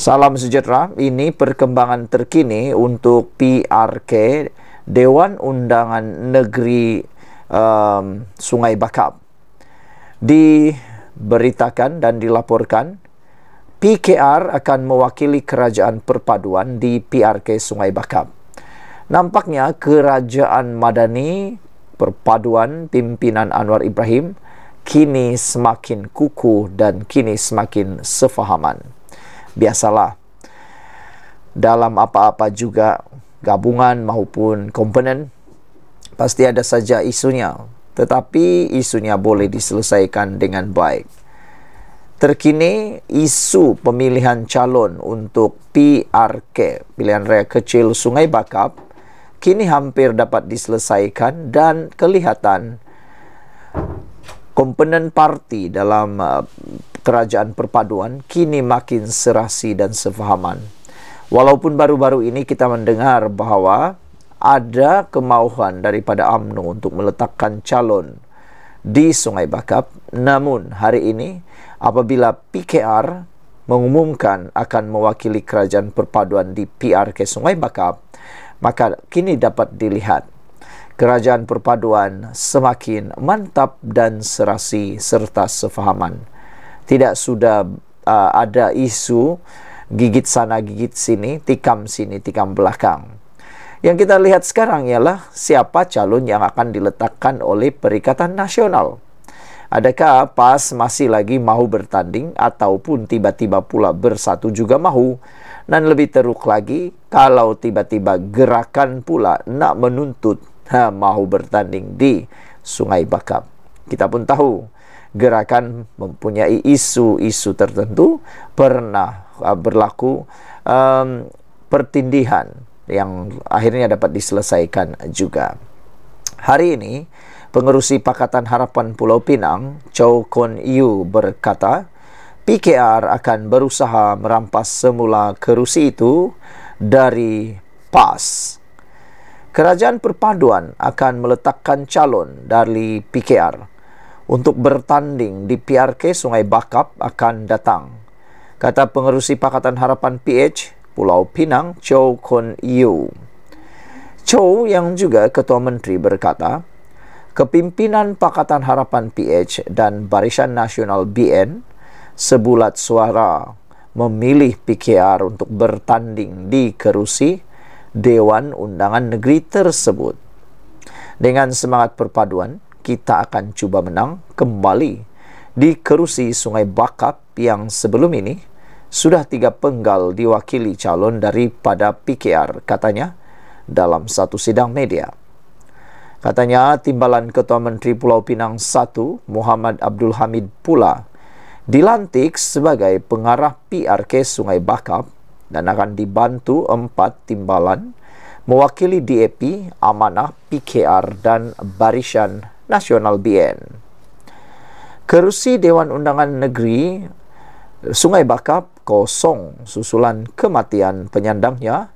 Salam sejahtera, ini perkembangan terkini untuk PRK Dewan Undangan Negeri um, Sungai Bakap diberitakan dan dilaporkan PKR akan mewakili kerajaan perpaduan di PRK Sungai Bakap. Nampaknya kerajaan Madani perpaduan pimpinan Anwar Ibrahim kini semakin kukuh dan kini semakin sefahaman biasalah dalam apa-apa juga gabungan maupun komponen pasti ada saja isunya tetapi isunya boleh diselesaikan dengan baik terkini isu pemilihan calon untuk PRK pilihan raya kecil Sungai Bakap kini hampir dapat diselesaikan dan kelihatan komponen parti dalam uh, kerajaan perpaduan kini makin serasi dan sefahaman. Walaupun baru-baru ini kita mendengar bahawa ada kemauan daripada AMNO untuk meletakkan calon di Sungai Bakap, namun hari ini apabila PKR mengumumkan akan mewakili kerajaan perpaduan di PRK Sungai Bakap, maka kini dapat dilihat kerajaan perpaduan semakin mantap dan serasi serta sefahaman tidak sudah uh, ada isu gigit sana gigit sini, tikam sini, tikam belakang. Yang kita lihat sekarang ialah siapa calon yang akan diletakkan oleh Perikatan Nasional. Adakah PAS masih lagi mahu bertanding ataupun tiba-tiba pula bersatu juga mahu? Dan lebih teruk lagi kalau tiba-tiba gerakan pula nak menuntut ha, mahu bertanding di Sungai Bakap. Kita pun tahu gerakan mempunyai isu-isu tertentu pernah uh, berlaku um, pertindihan yang akhirnya dapat diselesaikan juga. Hari ini, Pengerusi Pakatan Harapan Pulau Pinang, Chow Kon Yu berkata, PKR akan berusaha merampas semula kerusi itu dari PAS. Kerajaan Perpaduan akan meletakkan calon dari PKR untuk bertanding di PRK Sungai Bakap akan datang. Kata pengerusi Pakatan Harapan PH, Pulau Pinang, Chow Kon Yu. Chow yang juga Ketua Menteri berkata, kepimpinan Pakatan Harapan PH dan Barisan Nasional BN sebulat suara memilih PKR untuk bertanding di kerusi Dewan Undangan Negeri tersebut. Dengan semangat perpaduan, kita akan cuba menang kembali di kerusi Sungai Bakap yang sebelum ini sudah tiga penggal diwakili calon daripada PKR katanya dalam satu sidang media. Katanya timbalan Ketua Menteri Pulau Pinang 1 Muhammad Abdul Hamid pula dilantik sebagai pengarah PRK Sungai Bakap dan akan dibantu empat timbalan mewakili DAP, Amanah, PKR dan Barisan Nasional BN. Kerusi Dewan Undangan Negeri Sungai Bakap kosong susulan kematian penyandangnya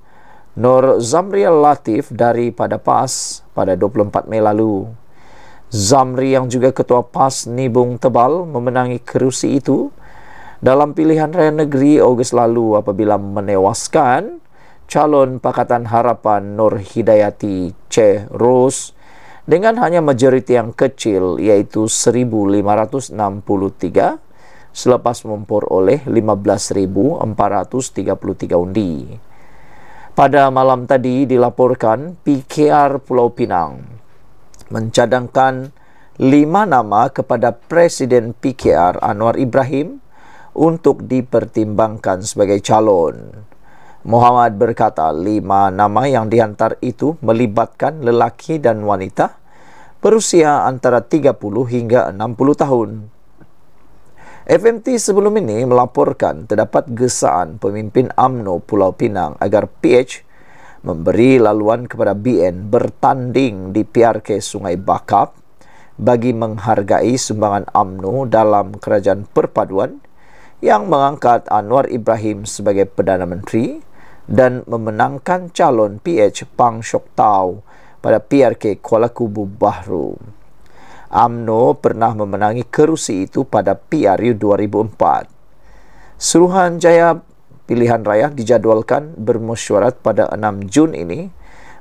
Nur Zamriel Latif daripada PAS pada 24 Mei lalu. Zamri yang juga ketua PAS Nibung Tebal memenangi kerusi itu dalam pilihan raya negeri Ogos lalu apabila menewaskan calon Pakatan Harapan Nur Hidayati C. Rose dengan hanya majoriti yang kecil yaitu 1563 selepas memperoleh 15.433 undi. Pada malam tadi dilaporkan PKR Pulau Pinang mencadangkan lima nama kepada Presiden PKR Anwar Ibrahim untuk dipertimbangkan sebagai calon. Muhammad berkata lima nama yang dihantar itu melibatkan lelaki dan wanita berusia antara 30 hingga 60 tahun. FMT sebelum ini melaporkan terdapat gesaan pemimpin AMNO Pulau Pinang agar PH memberi laluan kepada BN bertanding di PRK Sungai Bakap bagi menghargai sumbangan AMNO dalam kerajaan perpaduan yang mengangkat Anwar Ibrahim sebagai Perdana Menteri dan memenangkan calon PH Pang Shok Tau pada PRK Kuala Kubu Bahru. AMNO pernah memenangi kerusi itu pada PRU 2004. Suruhanjaya Pilihan Raya dijadualkan bermesyuarat pada 6 Jun ini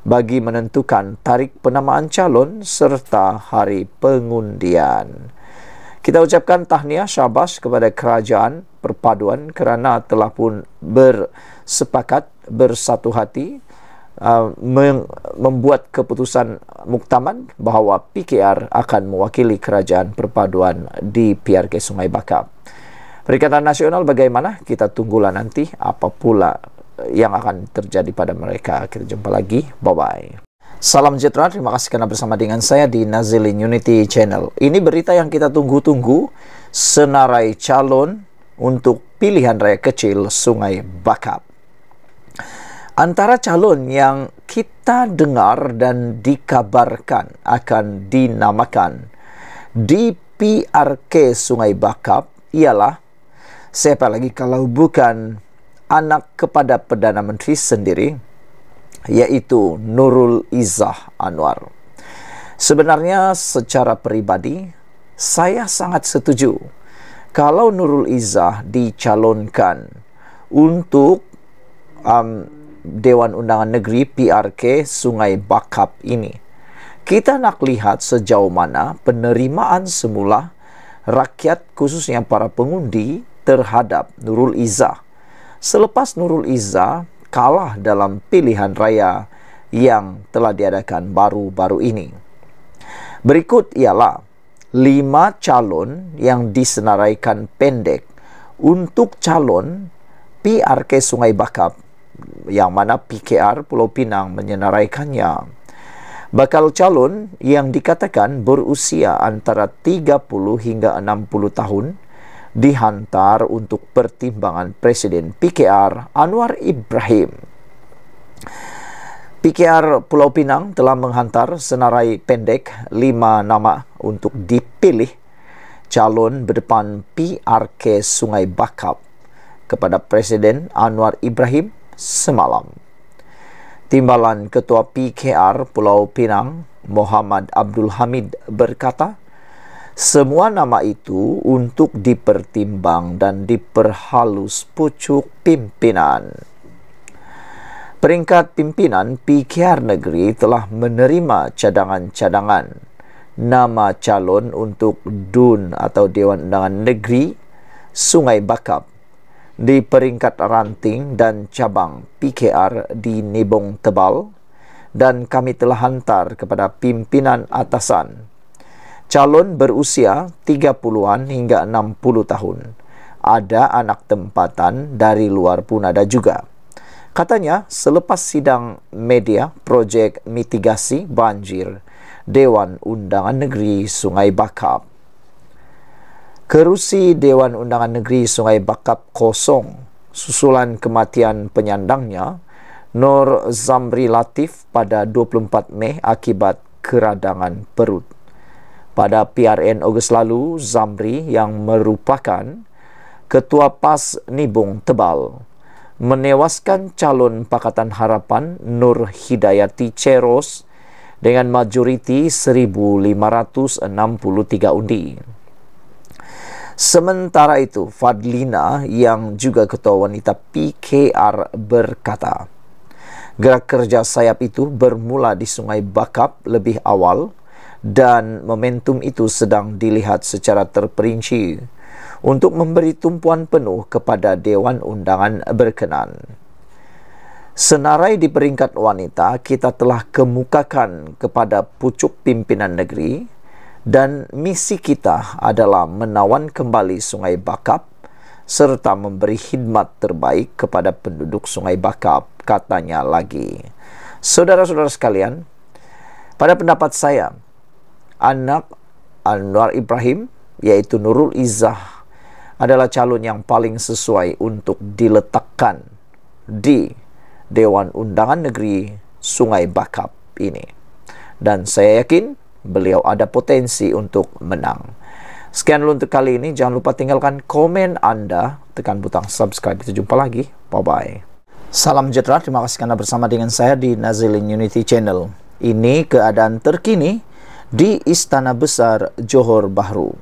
bagi menentukan tarikh penamaan calon serta hari pengundian. Kita ucapkan tahniah syabas kepada kerajaan perpaduan kerana telah pun bersepakat bersatu hati uh, membuat keputusan muktaman bahawa PKR akan mewakili kerajaan perpaduan di PRK Sungai Bakar. Perikatan Nasional bagaimana? Kita tunggulah nanti apa pula yang akan terjadi pada mereka. Kita jumpa lagi. Bye-bye. Salam sejahtera, terima kasih karena bersama dengan saya di Nazilin Unity Channel. Ini berita yang kita tunggu-tunggu, senarai calon untuk pilihan raya kecil Sungai Bakap. Antara calon yang kita dengar dan dikabarkan akan dinamakan di PRK Sungai Bakap ialah siapa lagi kalau bukan anak kepada Perdana Menteri sendiri, yaitu Nurul Izzah Anwar. Sebenarnya secara peribadi saya sangat setuju kalau Nurul Izzah dicalonkan untuk um, Dewan Undangan Negeri PRK Sungai Bakap ini. Kita nak lihat sejauh mana penerimaan semula rakyat khususnya para pengundi terhadap Nurul Izzah. Selepas Nurul Izzah kalah dalam pilihan raya yang telah diadakan baru-baru ini. Berikut ialah lima calon yang disenaraikan pendek untuk calon PRK Sungai Bakap yang mana PKR Pulau Pinang menyenaraikannya. Bakal calon yang dikatakan berusia antara 30 hingga 60 tahun dihantar untuk pertimbangan Presiden PKR Anwar Ibrahim. PKR Pulau Pinang telah menghantar senarai pendek lima nama untuk dipilih calon berdepan PRK Sungai Bakap kepada Presiden Anwar Ibrahim semalam. Timbalan Ketua PKR Pulau Pinang Muhammad Abdul Hamid berkata, semua nama itu untuk dipertimbang dan diperhalus pucuk pimpinan. Peringkat pimpinan PKR Negeri telah menerima cadangan-cadangan nama calon untuk DUN atau Dewan Undangan Negeri Sungai Bakap di peringkat ranting dan cabang PKR di nebong Tebal dan kami telah hantar kepada pimpinan atasan calon berusia 30-an hingga 60 tahun. Ada anak tempatan dari luar pun ada juga. Katanya, selepas sidang media projek mitigasi banjir Dewan Undangan Negeri Sungai Bakap. Kerusi Dewan Undangan Negeri Sungai Bakap kosong susulan kematian penyandangnya Nur Zamri Latif pada 24 Mei akibat keradangan perut pada PRN Ogos lalu Zamri yang merupakan ketua PAS Nibung Tebal menewaskan calon Pakatan Harapan Nur Hidayati Ceros dengan majoriti 1,563 undi. Sementara itu, Fadlina yang juga ketua wanita PKR berkata, gerak kerja sayap itu bermula di Sungai Bakap lebih awal dan momentum itu sedang dilihat secara terperinci untuk memberi tumpuan penuh kepada dewan undangan berkenan. Senarai di peringkat wanita, kita telah kemukakan kepada pucuk pimpinan negeri dan misi kita adalah menawan kembali Sungai Bakap serta memberi khidmat terbaik kepada penduduk Sungai Bakap, katanya lagi. Saudara-saudara sekalian, pada pendapat saya, anak Anwar Ibrahim yaitu Nurul Izzah adalah calon yang paling sesuai untuk diletakkan di Dewan Undangan Negeri Sungai Bakap ini. Dan saya yakin beliau ada potensi untuk menang. Sekian dulu untuk kali ini. Jangan lupa tinggalkan komen Anda. Tekan butang subscribe. Kita jumpa lagi. Bye-bye. Salam sejahtera, terima kasih karena bersama dengan saya di Nazilin Unity Channel. Ini keadaan terkini di Istana Besar Johor Bahru.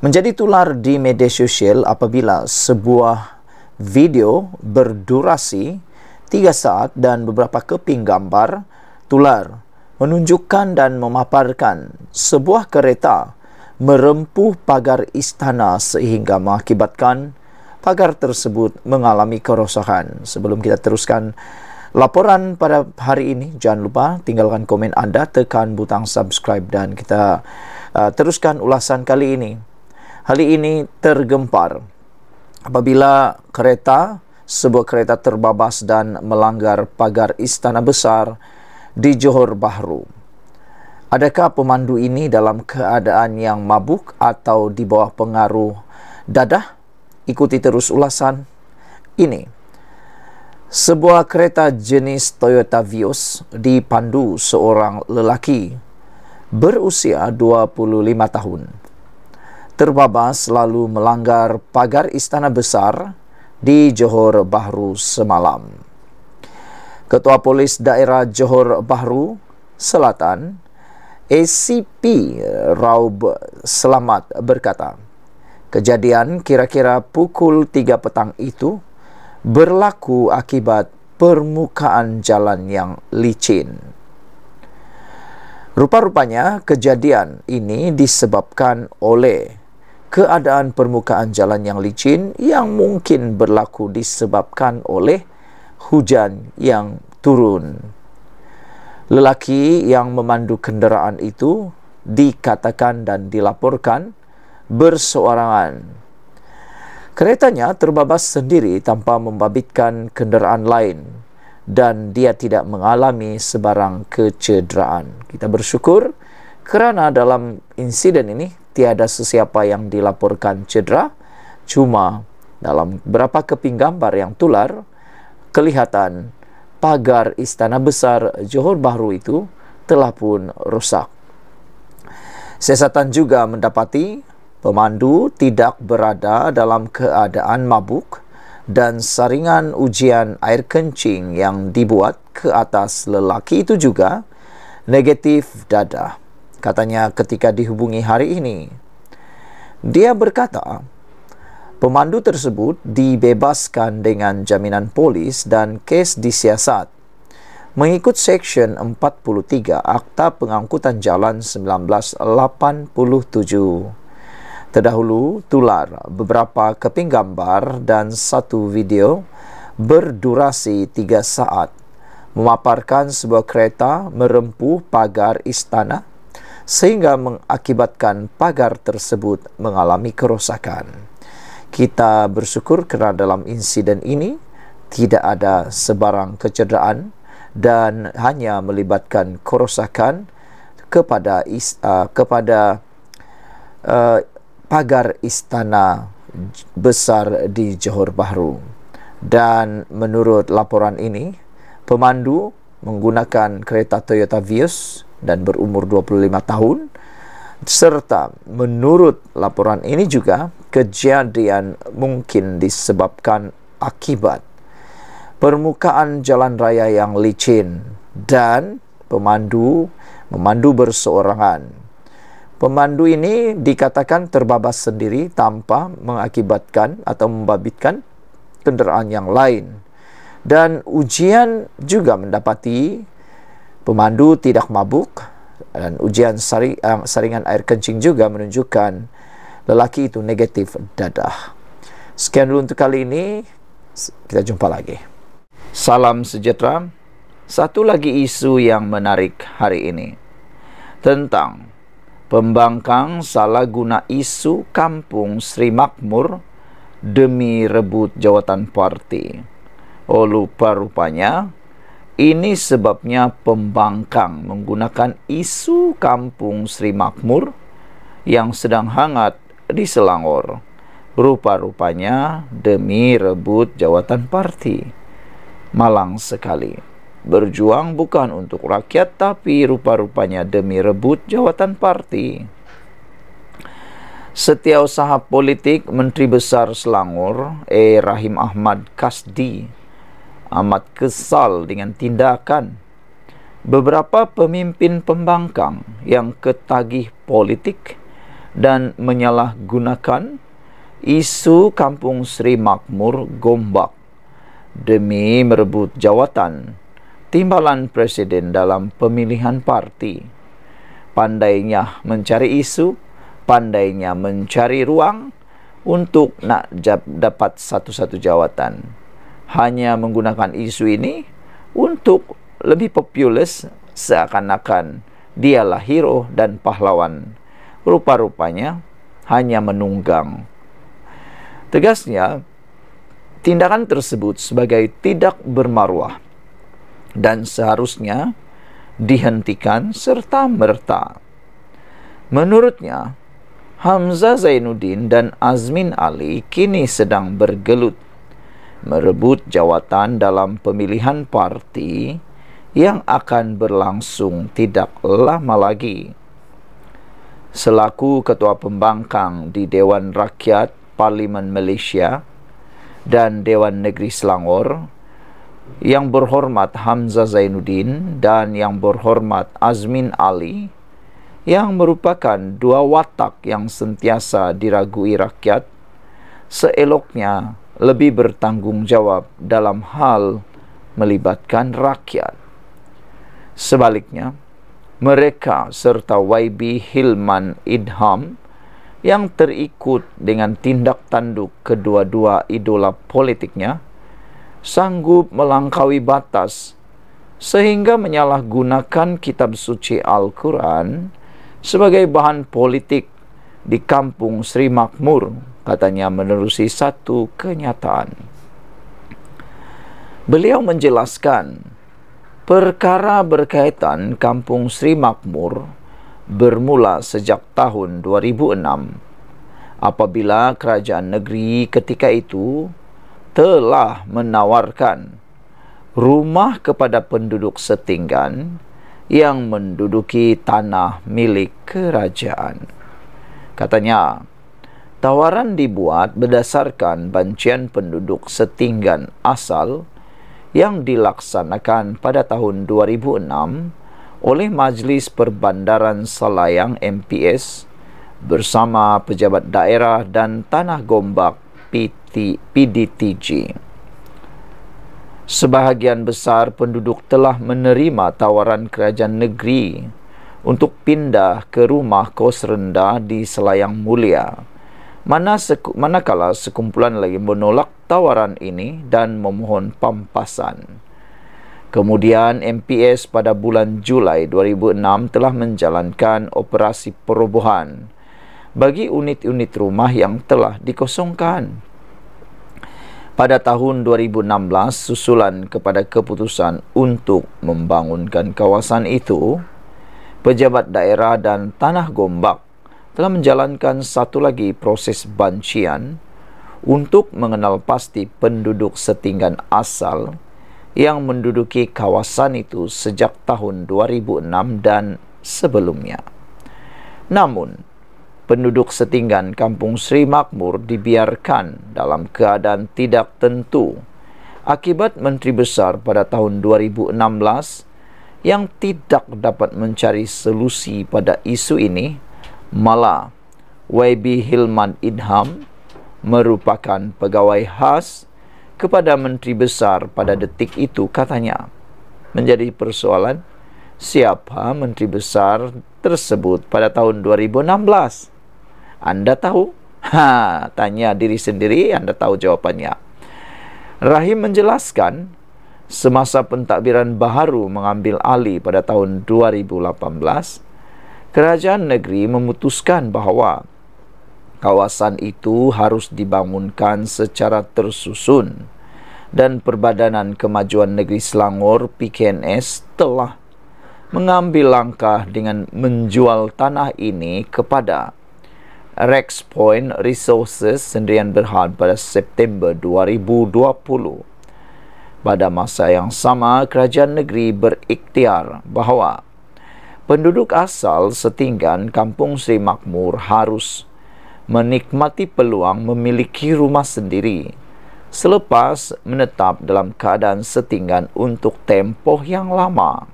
Menjadi tular di media sosial apabila sebuah video berdurasi 3 saat dan beberapa keping gambar tular menunjukkan dan memaparkan sebuah kereta merempuh pagar istana sehingga mengakibatkan pagar tersebut mengalami kerosakan. Sebelum kita teruskan laporan pada hari ini jangan lupa tinggalkan komen anda tekan butang subscribe dan kita uh, teruskan ulasan kali ini hal ini tergempar apabila kereta sebuah kereta terbabas dan melanggar pagar istana besar di Johor Bahru adakah pemandu ini dalam keadaan yang mabuk atau di bawah pengaruh dadah ikuti terus ulasan ini sebuah kereta jenis Toyota Vios dipandu seorang lelaki berusia 25 tahun. Terbabas lalu melanggar pagar istana besar di Johor Bahru semalam. Ketua Polis Daerah Johor Bahru Selatan, ACP Raub Selamat berkata, kejadian kira-kira pukul 3 petang itu berlaku akibat permukaan jalan yang licin. Rupa-rupanya kejadian ini disebabkan oleh keadaan permukaan jalan yang licin yang mungkin berlaku disebabkan oleh hujan yang turun. Lelaki yang memandu kenderaan itu dikatakan dan dilaporkan bersorangan Keretanya terbabas sendiri tanpa membabitkan kenderaan lain dan dia tidak mengalami sebarang kecederaan. Kita bersyukur kerana dalam insiden ini tiada sesiapa yang dilaporkan cedera, cuma dalam beberapa keping gambar yang tular, kelihatan pagar istana besar Johor Bahru itu telah pun rusak. Sesatan juga mendapati pemandu tidak berada dalam keadaan mabuk dan saringan ujian air kencing yang dibuat ke atas lelaki itu juga negatif dada katanya ketika dihubungi hari ini dia berkata pemandu tersebut dibebaskan dengan jaminan polis dan kes disiasat mengikut seksyen 43 Akta Pengangkutan Jalan 1987 terdahulu tular beberapa keping gambar dan satu video berdurasi tiga saat memaparkan sebuah kereta merempuh pagar istana sehingga mengakibatkan pagar tersebut mengalami kerosakan. Kita bersyukur kerana dalam insiden ini tidak ada sebarang kecederaan dan hanya melibatkan kerosakan kepada uh, kepada uh, pagar istana besar di Johor Bahru. Dan menurut laporan ini, pemandu menggunakan kereta Toyota Vios dan berumur 25 tahun serta menurut laporan ini juga kejadian mungkin disebabkan akibat permukaan jalan raya yang licin dan pemandu memandu berseorangan pemandu ini dikatakan terbabas sendiri tanpa mengakibatkan atau membabitkan kenderaan yang lain. Dan ujian juga mendapati pemandu tidak mabuk dan ujian eh, saringan air kencing juga menunjukkan lelaki itu negatif dadah. Sekian dulu untuk kali ini. Kita jumpa lagi. Salam sejahtera. Satu lagi isu yang menarik hari ini tentang pembangkang salah guna isu kampung Sri Makmur demi rebut jawatan parti. Oh lupa rupanya, ini sebabnya pembangkang menggunakan isu kampung Sri Makmur yang sedang hangat di Selangor. Rupa-rupanya demi rebut jawatan parti. Malang sekali berjuang bukan untuk rakyat tapi rupa-rupanya demi rebut jawatan parti. Setiausaha politik Menteri Besar Selangor, E. Rahim Ahmad Kasdi, amat kesal dengan tindakan beberapa pemimpin pembangkang yang ketagih politik dan menyalahgunakan isu Kampung Sri Makmur Gombak demi merebut jawatan timbalan presiden dalam pemilihan parti. Pandainya mencari isu, pandainya mencari ruang untuk nak dapat satu-satu jawatan. Hanya menggunakan isu ini untuk lebih populis seakan-akan dialah hero oh, dan pahlawan. Rupa-rupanya hanya menunggang. Tegasnya, tindakan tersebut sebagai tidak bermaruah dan seharusnya dihentikan serta merta. Menurutnya, Hamzah Zainuddin dan Azmin Ali kini sedang bergelut merebut jawatan dalam pemilihan parti yang akan berlangsung tidak lama lagi. Selaku Ketua Pembangkang di Dewan Rakyat Parlimen Malaysia dan Dewan Negeri Selangor, yang berhormat Hamzah Zainuddin dan yang berhormat Azmin Ali yang merupakan dua watak yang sentiasa diragui rakyat seeloknya lebih bertanggungjawab dalam hal melibatkan rakyat. Sebaliknya, mereka serta YB Hilman Idham yang terikut dengan tindak tanduk kedua-dua idola politiknya, sanggup melangkaui batas sehingga menyalahgunakan kitab suci Al-Quran sebagai bahan politik di kampung Sri Makmur katanya menerusi satu kenyataan beliau menjelaskan perkara berkaitan kampung Sri Makmur bermula sejak tahun 2006 apabila kerajaan negeri ketika itu telah menawarkan rumah kepada penduduk setinggan yang menduduki tanah milik kerajaan. Katanya, tawaran dibuat berdasarkan bancian penduduk setinggan asal yang dilaksanakan pada tahun 2006 oleh Majlis Perbandaran Selayang MPS bersama pejabat daerah dan tanah gombak PT, PDTG. Sebahagian besar penduduk telah menerima tawaran kerajaan negeri untuk pindah ke rumah kos rendah di Selayang Mulia. Mana seku, manakala sekumpulan lagi menolak tawaran ini dan memohon pampasan. Kemudian MPS pada bulan Julai 2006 telah menjalankan operasi perubahan bagi unit-unit rumah yang telah dikosongkan. Pada tahun 2016, susulan kepada keputusan untuk membangunkan kawasan itu, pejabat daerah dan tanah gombak telah menjalankan satu lagi proses bancian untuk mengenal pasti penduduk setinggan asal yang menduduki kawasan itu sejak tahun 2006 dan sebelumnya. Namun, penduduk setinggan kampung Sri Makmur dibiarkan dalam keadaan tidak tentu akibat Menteri Besar pada tahun 2016 yang tidak dapat mencari solusi pada isu ini malah YB Hilman Idham merupakan pegawai khas kepada Menteri Besar pada detik itu katanya menjadi persoalan siapa Menteri Besar tersebut pada tahun 2016 anda tahu? Ha, tanya diri sendiri, anda tahu jawapannya. Rahim menjelaskan, semasa pentadbiran baharu mengambil alih pada tahun 2018, kerajaan negeri memutuskan bahawa kawasan itu harus dibangunkan secara tersusun dan Perbadanan Kemajuan Negeri Selangor PKNS telah mengambil langkah dengan menjual tanah ini kepada Rex Point Resources Sendirian Berhad pada September 2020. Pada masa yang sama, kerajaan negeri berikhtiar bahawa penduduk asal setinggan Kampung Seri Makmur harus menikmati peluang memiliki rumah sendiri selepas menetap dalam keadaan setinggan untuk tempoh yang lama.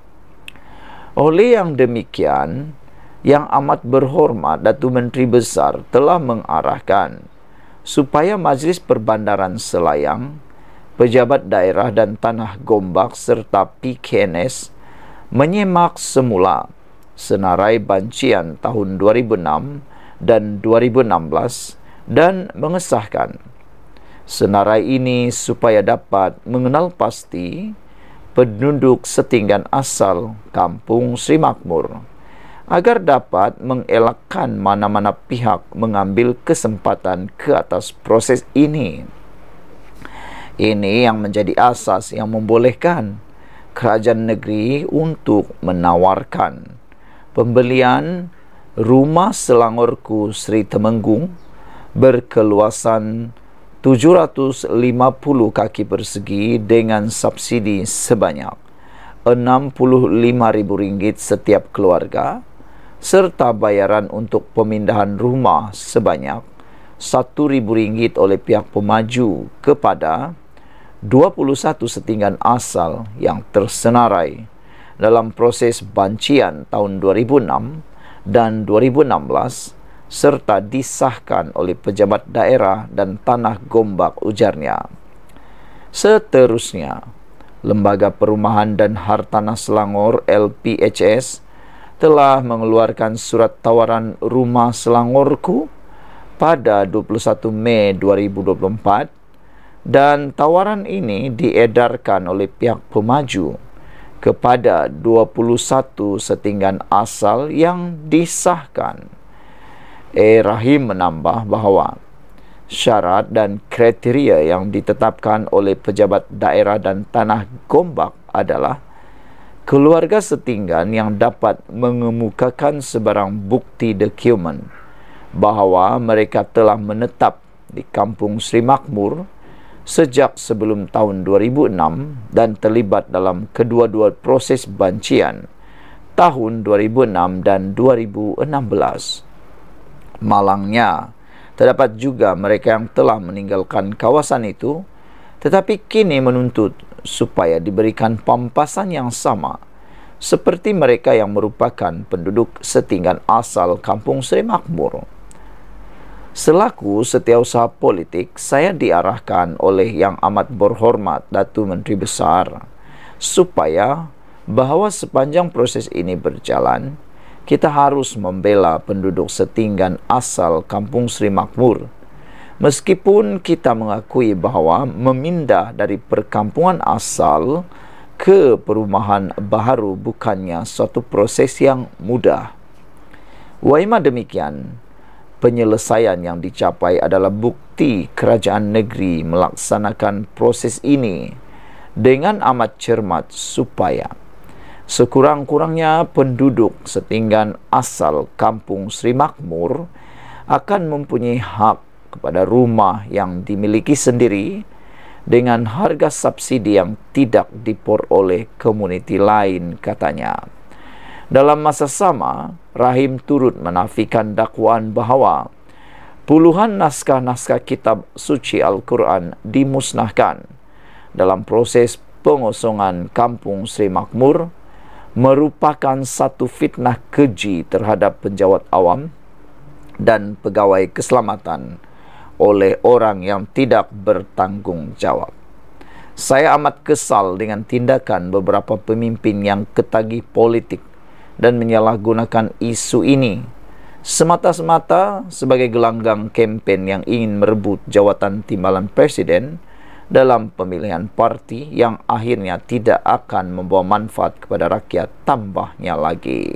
Oleh yang demikian, yang amat berhormat Datu Menteri Besar telah mengarahkan supaya Majlis Perbandaran Selayang, Pejabat Daerah dan Tanah Gombak serta PKNS menyemak semula senarai bancian tahun 2006 dan 2016 dan mengesahkan senarai ini supaya dapat mengenal pasti penduduk setinggan asal kampung Sri Makmur agar dapat mengelakkan mana-mana pihak mengambil kesempatan ke atas proses ini. Ini yang menjadi asas yang membolehkan kerajaan negeri untuk menawarkan pembelian rumah Selangorku Sri Temenggung berkeluasan 750 kaki persegi dengan subsidi sebanyak RM65,000 setiap keluarga serta bayaran untuk pemindahan rumah sebanyak RM1,000 oleh pihak pemaju kepada 21 setinggan asal yang tersenarai dalam proses bancian tahun 2006 dan 2016 serta disahkan oleh pejabat daerah dan tanah gombak ujarnya. Seterusnya, Lembaga Perumahan dan Hartanah Selangor LPHS telah mengeluarkan surat tawaran rumah Selangorku pada 21 Mei 2024 dan tawaran ini diedarkan oleh pihak pemaju kepada 21 setinggan asal yang disahkan. E. Rahim menambah bahawa syarat dan kriteria yang ditetapkan oleh pejabat daerah dan tanah Gombak adalah keluarga setinggan yang dapat mengemukakan sebarang bukti dokumen bahawa mereka telah menetap di kampung Sri Makmur sejak sebelum tahun 2006 dan terlibat dalam kedua-dua proses bancian tahun 2006 dan 2016. Malangnya, terdapat juga mereka yang telah meninggalkan kawasan itu tetapi kini menuntut supaya diberikan pampasan yang sama seperti mereka yang merupakan penduduk setinggan asal kampung Sri Makmur. Selaku setiausaha politik, saya diarahkan oleh yang amat berhormat Datu Menteri Besar supaya bahawa sepanjang proses ini berjalan, kita harus membela penduduk setinggan asal kampung Sri Makmur meskipun kita mengakui bahawa memindah dari perkampungan asal ke perumahan baru bukannya suatu proses yang mudah. Waima demikian, penyelesaian yang dicapai adalah bukti kerajaan negeri melaksanakan proses ini dengan amat cermat supaya sekurang-kurangnya penduduk setinggan asal kampung Sri Makmur akan mempunyai hak kepada rumah yang dimiliki sendiri dengan harga subsidi yang tidak diperoleh komuniti lain katanya dalam masa sama rahim turut menafikan dakwaan bahawa puluhan naskah-naskah kitab suci al-Quran dimusnahkan dalam proses pengosongan kampung Sri Makmur merupakan satu fitnah keji terhadap penjawat awam dan pegawai keselamatan oleh orang yang tidak bertanggung jawab. Saya amat kesal dengan tindakan beberapa pemimpin yang ketagih politik dan menyalahgunakan isu ini semata-mata sebagai gelanggang kempen yang ingin merebut jawatan timbalan presiden dalam pemilihan parti yang akhirnya tidak akan membawa manfaat kepada rakyat tambahnya lagi.